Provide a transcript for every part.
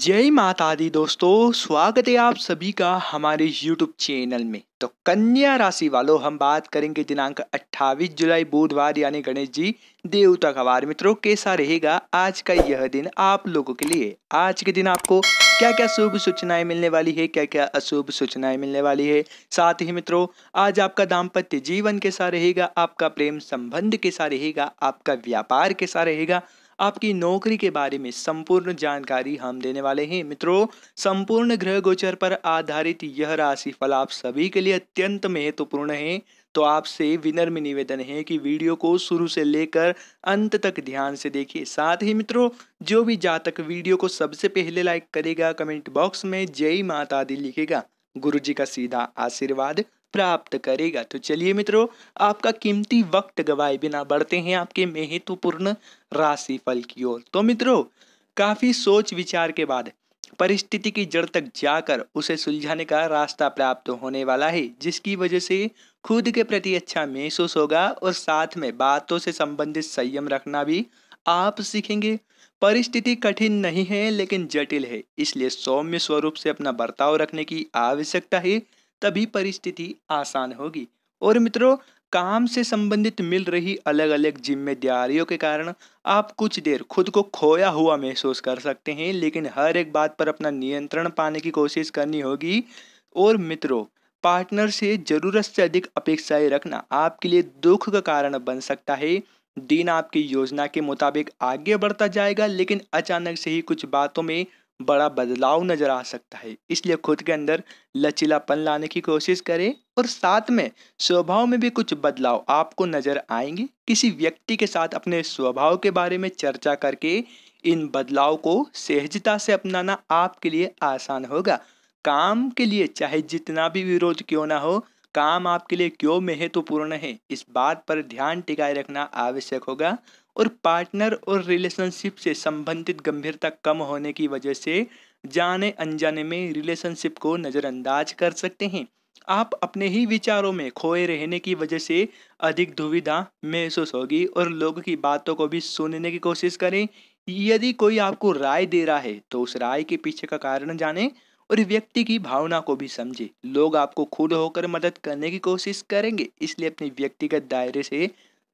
जय माता दी दोस्तों स्वागत है आप सभी का हमारे YouTube चैनल में तो कन्या राशि वालों हम बात करेंगे दिनांक 28 जुलाई बुधवार यानी गणेश जी देवता का वार मित्रों कैसा रहेगा आज का यह दिन आप लोगों के लिए आज के दिन आपको क्या क्या शुभ सूचनाएं मिलने वाली है क्या क्या अशुभ सूचनाएं मिलने वाली है साथ ही मित्रों आज आपका दाम्पत्य जीवन कैसा रहेगा आपका प्रेम संबंध कैसा रहेगा आपका व्यापार कैसा रहेगा आपकी नौकरी के बारे में संपूर्ण जानकारी हम देने वाले हैं मित्रों संपूर्ण ग्रह गोचर पर आधारित यह राशि फल आप सभी के लिए अत्यंत महत्वपूर्ण है तो आपसे विनम्र निवेदन है कि वीडियो को शुरू से लेकर अंत तक ध्यान से देखिए साथ ही मित्रों जो भी जातक वीडियो को सबसे पहले लाइक करेगा कमेंट बॉक्स में जय माता दी लिखेगा गुरु जी का सीधा आशीर्वाद प्राप्त करेगा तो चलिए मित्रों आपका कीमती वक्त गवाए बिना बढ़ते हैं आपके महत्वपूर्ण फल की ओर तो मित्रों काफ़ी सोच विचार के बाद परिस्थिति की जड़ तक जाकर उसे सुलझाने का रास्ता प्राप्त होने वाला है जिसकी वजह से खुद के प्रति अच्छा महसूस होगा और साथ में बातों से संबंधित संयम रखना भी आप सीखेंगे परिस्थिति कठिन नहीं है लेकिन जटिल है इसलिए सौम्य स्वरूप से अपना बर्ताव रखने की आवश्यकता है तभी परिस्थिति आसान होगी और मित्रों काम से संबंधित मिल रही अलग अलग जिम्मेदारियों के कारण आप कुछ देर खुद को खोया हुआ महसूस कर सकते हैं लेकिन हर एक बात पर अपना नियंत्रण पाने की कोशिश करनी होगी और मित्रों पार्टनर से ज़रूरत से अधिक अपेक्षाएं रखना आपके लिए दुख का कारण बन सकता है दिन आपकी योजना के मुताबिक आगे बढ़ता जाएगा लेकिन अचानक से ही कुछ बातों में बड़ा बदलाव नज़र आ सकता है इसलिए खुद के अंदर लचीलापन लाने की कोशिश करें और साथ में स्वभाव में भी कुछ बदलाव आपको नज़र आएंगे किसी व्यक्ति के साथ अपने स्वभाव के बारे में चर्चा करके इन बदलाव को सहजता से अपनाना आपके लिए आसान होगा काम के लिए चाहे जितना भी विरोध क्यों ना हो काम आपके लिए क्यों महत्वपूर्ण है इस बात पर ध्यान टिकाए रखना आवश्यक होगा और पार्टनर और रिलेशनशिप से संबंधित गंभीरता कम होने की वजह से जाने अनजाने में रिलेशनशिप को नज़रअंदाज कर सकते हैं आप अपने ही विचारों में खोए रहने की वजह से अधिक दुविधा महसूस होगी और लोगों की बातों को भी सुनने की कोशिश करें यदि कोई आपको राय दे रहा है तो उस राय के पीछे का कारण जानें और व्यक्ति की भावना को भी समझे लोग आपको खुद होकर मदद करने की कोशिश करेंगे इसलिए अपने व्यक्तिगत दायरे से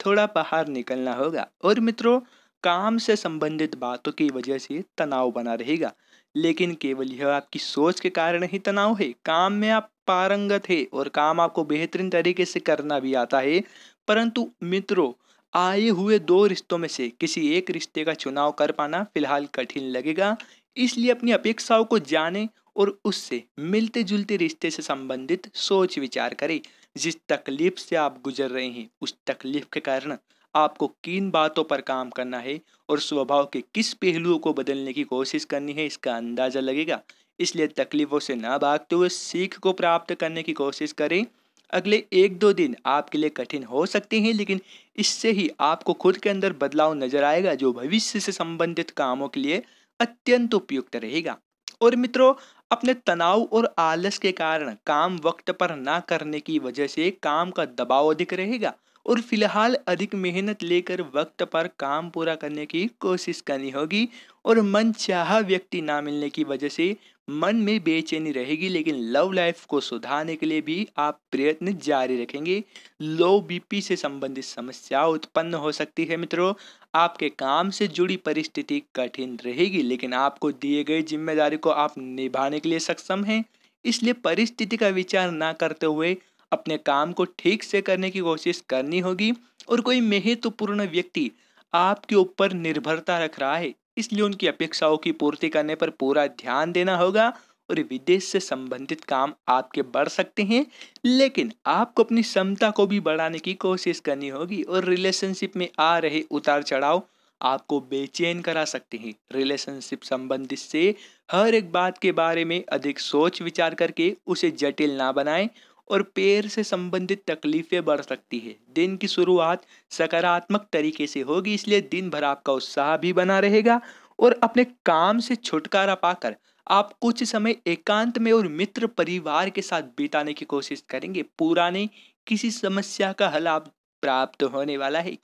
थोड़ा बाहर निकलना होगा और मित्रों काम से संबंधित बातों की वजह से तनाव बना रहेगा लेकिन केवल यह आपकी सोच के कारण ही तनाव है काम में आप पारंगत है और काम आपको बेहतरीन तरीके से करना भी आता है परंतु मित्रों आए हुए दो रिश्तों में से किसी एक रिश्ते का चुनाव कर पाना फिलहाल कठिन लगेगा इसलिए अपनी अपेक्षाओं को जाने और उससे मिलते जुलते रिश्ते से संबंधित सोच विचार करें जिस तकलीफ से आप गुजर रहे हैं उस तकलीफ के कारण आपको किन बातों पर काम करना है और स्वभाव के किस पहलुओं को बदलने की कोशिश करनी है इसका अंदाज़ा लगेगा इसलिए तकलीफ़ों से ना भागते हुए सीख को प्राप्त करने की कोशिश करें अगले एक दो दिन आपके लिए कठिन हो सकते हैं लेकिन इससे ही आपको खुद के अंदर बदलाव नजर आएगा जो भविष्य से संबंधित कामों के लिए अत्यंत उपयुक्त रहेगा और मित्रों अपने तनाव और आलस के कारण काम वक्त पर ना करने की वजह से काम का दबाव अधिक रहेगा और फिलहाल अधिक मेहनत लेकर वक्त पर काम पूरा करने की कोशिश करनी होगी और मन चाह व्यक्ति ना मिलने की वजह से मन में बेचैनी रहेगी लेकिन लव लाइफ को सुधारने के लिए भी आप प्रयत्न जारी रखेंगे लो बीपी से संबंधित समस्या उत्पन्न हो सकती है मित्रों आपके काम से जुड़ी परिस्थिति कठिन रहेगी लेकिन आपको दिए गए जिम्मेदारी को आप निभाने के लिए सक्षम हैं इसलिए परिस्थिति का विचार ना करते हुए अपने काम को ठीक से करने की कोशिश करनी होगी और कोई महत्वपूर्ण व्यक्ति आपके ऊपर निर्भरता रख रहा है इसलिए उनकी अपेक्षाओं की पूर्ति करने पर पूरा ध्यान देना होगा और विदेश से संबंधित काम आपके बढ़ सकते हैं लेकिन आपको अपनी क्षमता को भी बढ़ाने की कोशिश करनी होगी और रिलेशनशिप में आ रहे उतार चढ़ाव आपको बेचैन करा सकते हैं रिलेशनशिप संबंधित से हर एक बात के बारे में अधिक सोच विचार करके उसे जटिल ना बनाएं और पैर से संबंधित तकलीफें बढ़ सकती है दिन की शुरुआत सकारात्मक तरीके से होगी इसलिए दिन भर आपका उत्साह भी बना रहेगा और अपने काम से छुटकारा पाकर आप कुछ समय एकांत में और मित्र परिवार के साथ बिताने की कोशिश करेंगे पुराने किसी समस्या का हल आप प्राप्त होने वाला है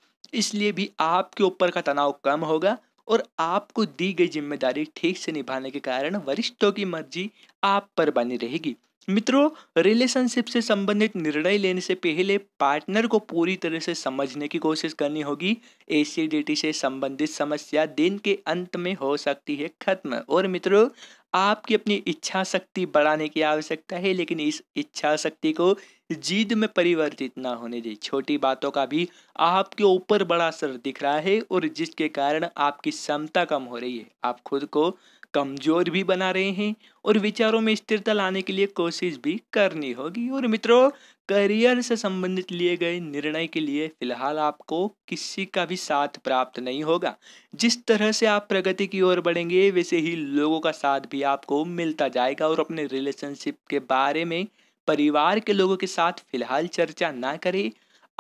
इसलिए भी आपके ऊपर का तनाव कम होगा और आपको दी गई जिम्मेदारी ठीक से निभाने के कारण वरिष्ठों की मर्जी आप पर बनी रहेगी मित्रों रिलेशनशिप से संबंधित निर्णय लेने से पहले पार्टनर को पूरी तरह से समझने की कोशिश करनी होगी एसिडिटी से संबंधित समस्या दिन के अंत में हो सकती है खत्म और मित्रों आपकी अपनी इच्छा शक्ति बढ़ाने की आवश्यकता है लेकिन इस इच्छा शक्ति को जीद में परिवर्तित ना होने दें छोटी बातों का भी आपके ऊपर बड़ा असर दिख रहा है और जिसके कारण आपकी क्षमता कम हो रही है आप खुद को कमज़ोर भी बना रहे हैं और विचारों में स्थिरता लाने के लिए कोशिश भी करनी होगी और मित्रों करियर से संबंधित लिए गए निर्णय के लिए फिलहाल आपको किसी का भी साथ प्राप्त नहीं होगा जिस तरह से आप प्रगति की ओर बढ़ेंगे वैसे ही लोगों का साथ भी आपको मिलता जाएगा और अपने रिलेशनशिप के बारे में परिवार के लोगों के साथ फिलहाल चर्चा ना करें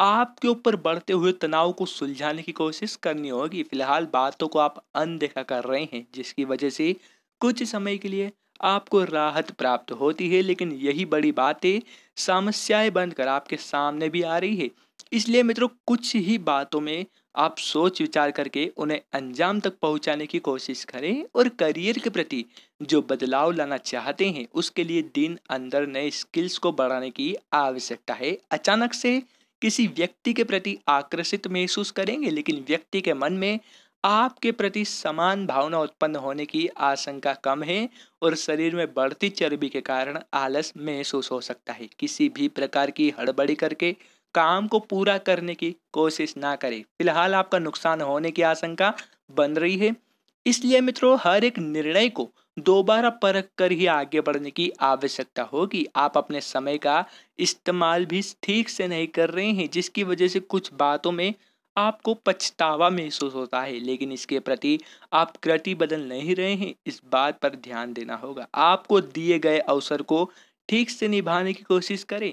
आपके ऊपर बढ़ते हुए तनाव को सुलझाने की कोशिश करनी होगी फिलहाल बातों को आप अनदेखा कर रहे हैं जिसकी वजह से कुछ समय के लिए आपको राहत प्राप्त होती है लेकिन यही बड़ी बातें समस्याएं बनकर आपके सामने भी आ रही है इसलिए मित्रों कुछ ही बातों में आप सोच विचार करके उन्हें अंजाम तक पहुंचाने की कोशिश करें और करियर के प्रति जो बदलाव लाना चाहते हैं उसके लिए दिन अंदर नए स्किल्स को बढ़ाने की आवश्यकता है अचानक से किसी व्यक्ति के प्रति आकर्षित महसूस करेंगे लेकिन व्यक्ति के मन में आपके प्रति समान भावना उत्पन्न होने की आशंका कम है और शरीर में बढ़ती चर्बी के कारण आलस महसूस हो सकता है किसी भी प्रकार की हड़बड़ी करके काम को पूरा करने की कोशिश ना करें फिलहाल आपका नुकसान होने की आशंका बन रही है इसलिए मित्रों हर एक निर्णय को दोबारा परख कर ही आगे बढ़ने की आवश्यकता होगी आप अपने समय का इस्तेमाल भी ठीक से नहीं कर रहे हैं जिसकी वजह से कुछ बातों में आपको पछतावा महसूस होता है लेकिन इसके प्रति आप कृति बदल नहीं रहे हैं इस बात पर ध्यान देना होगा आपको दिए गए अवसर को ठीक से निभाने की कोशिश करें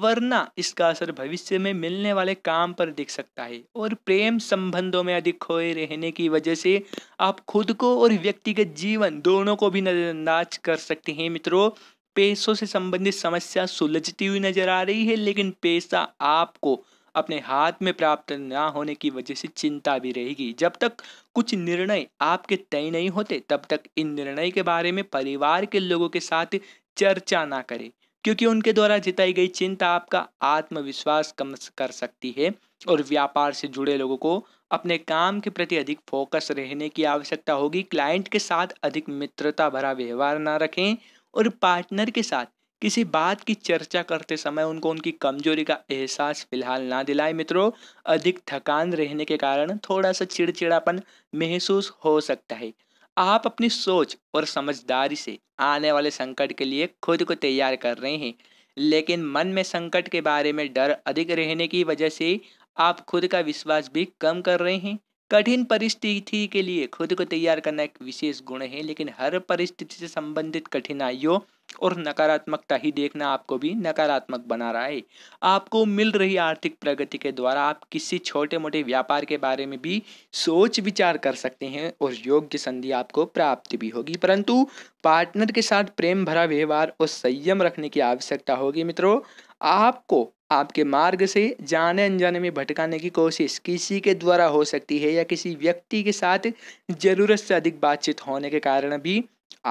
वरना इसका असर भविष्य में मिलने वाले काम पर दिख सकता है और प्रेम संबंधों में अधिक खोए रहने की वजह से आप खुद को और व्यक्तिगत जीवन दोनों को भी नज़रअंदाज कर सकते हैं मित्रों पैसों से संबंधित समस्या सुलझती हुई नजर आ रही है लेकिन पैसा आपको अपने हाथ में प्राप्त ना होने की वजह से चिंता भी रहेगी जब तक कुछ निर्णय आपके तय नहीं होते तब तक इन निर्णय के बारे में परिवार के लोगों के साथ चर्चा ना करें क्योंकि उनके द्वारा जिताई गई चिंता आपका आत्मविश्वास कम कर सकती है और व्यापार से जुड़े लोगों को अपने काम के प्रति अधिक फोकस रहने की आवश्यकता होगी क्लाइंट के साथ अधिक मित्रता भरा व्यवहार ना रखें और पार्टनर के साथ किसी बात की चर्चा करते समय उनको उनकी कमजोरी का एहसास फिलहाल ना दिलाए मित्रों अधिक थकान रहने के कारण थोड़ा सा चिड़चिड़ापन महसूस हो सकता है आप अपनी सोच और समझदारी से आने वाले संकट के लिए खुद को तैयार कर रहे हैं लेकिन मन में संकट के बारे में डर अधिक रहने की वजह से आप खुद का विश्वास भी कम कर रहे हैं कठिन परिस्थिति के लिए खुद को तैयार करना एक विशेष गुण है लेकिन हर परिस्थिति से संबंधित कठिनाइयों और नकारात्मकता ही देखना आपको भी नकारात्मक बना रहा है आपको मिल रही आर्थिक प्रगति के द्वारा आप किसी छोटे मोटे व्यापार के बारे में भी सोच विचार कर सकते हैं और योग्य संधि आपको प्राप्त भी होगी परंतु पार्टनर के साथ प्रेम भरा व्यवहार और संयम रखने की आवश्यकता होगी मित्रों आपको आपके मार्ग से जाने अनजाने में भटकाने की कोशिश किसी के द्वारा हो सकती है या किसी व्यक्ति के साथ ज़रूरत से अधिक बातचीत होने के कारण भी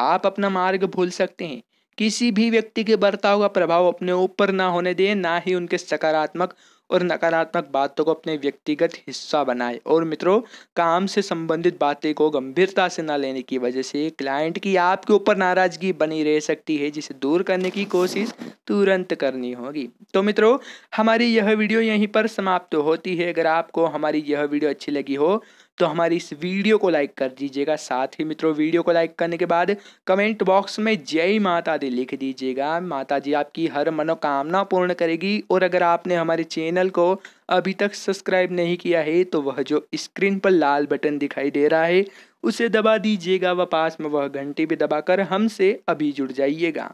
आप अपना मार्ग भूल सकते हैं किसी भी व्यक्ति के बर्ताव का प्रभाव अपने ऊपर ना होने दें ना ही उनके सकारात्मक और नकारात्मक बातों को अपने व्यक्तिगत हिस्सा बनाए और मित्रों काम से संबंधित बातें को गंभीरता से ना लेने की वजह से क्लाइंट की आपके ऊपर नाराजगी बनी रह सकती है जिसे दूर करने की कोशिश तुरंत करनी होगी तो मित्रों हमारी यह वीडियो यहीं पर समाप्त होती है अगर आपको हमारी यह वीडियो अच्छी लगी हो तो हमारी इस वीडियो को लाइक कर दीजिएगा साथ ही मित्रों वीडियो को लाइक करने के बाद कमेंट बॉक्स में जय माता दी लिख दीजिएगा माता जी आपकी हर मनोकामना पूर्ण करेगी और अगर आपने हमारे चैनल को अभी तक सब्सक्राइब नहीं किया है तो वह जो स्क्रीन पर लाल बटन दिखाई दे रहा है उसे दबा दीजिएगा व पास में वह घंटी भी दबाकर हमसे अभी जुड़ जाइएगा